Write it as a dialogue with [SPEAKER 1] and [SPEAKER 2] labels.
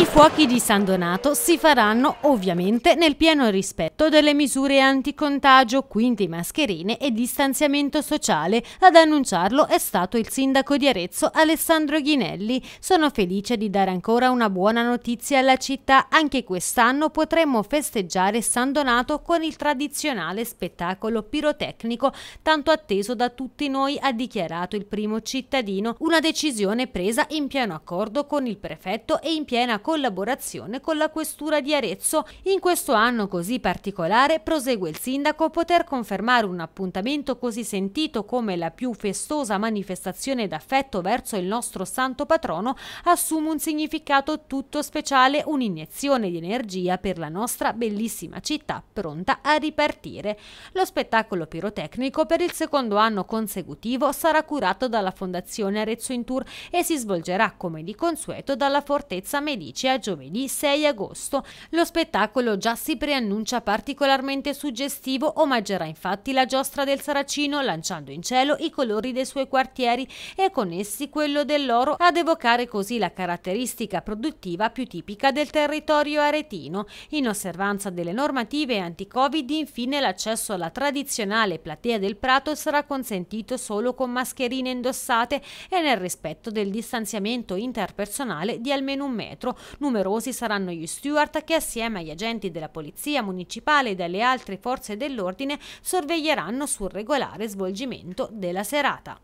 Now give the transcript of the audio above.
[SPEAKER 1] I fuochi di San Donato si faranno ovviamente nel pieno rispetto delle misure anticontagio, quindi mascherine e distanziamento sociale. Ad annunciarlo è stato il sindaco di Arezzo Alessandro Ghinelli. Sono felice di dare ancora una buona notizia alla città. Anche quest'anno potremmo festeggiare San Donato con il tradizionale spettacolo pirotecnico tanto atteso da tutti noi, ha dichiarato il primo cittadino. Una decisione presa in pieno accordo con il prefetto e in piena collaborazione collaborazione con la Questura di Arezzo. In questo anno così particolare, prosegue il sindaco, poter confermare un appuntamento così sentito come la più festosa manifestazione d'affetto verso il nostro santo patrono assume un significato tutto speciale, un'iniezione di energia per la nostra bellissima città pronta a ripartire. Lo spettacolo pirotecnico per il secondo anno consecutivo sarà curato dalla Fondazione Arezzo in Tour e si svolgerà come di consueto dalla Fortezza Medici. 15 a giovedì 6 agosto. Lo spettacolo già si preannuncia particolarmente suggestivo, omaggerà infatti la giostra del Saracino lanciando in cielo i colori dei suoi quartieri e con essi quello dell'oro ad evocare così la caratteristica produttiva più tipica del territorio aretino. In osservanza delle normative anti-covid infine l'accesso alla tradizionale platea del Prato sarà consentito solo con mascherine indossate e nel rispetto del distanziamento interpersonale di almeno un metro, Numerosi saranno gli steward che assieme agli agenti della polizia municipale e delle altre forze dell'ordine sorveglieranno sul regolare svolgimento della serata.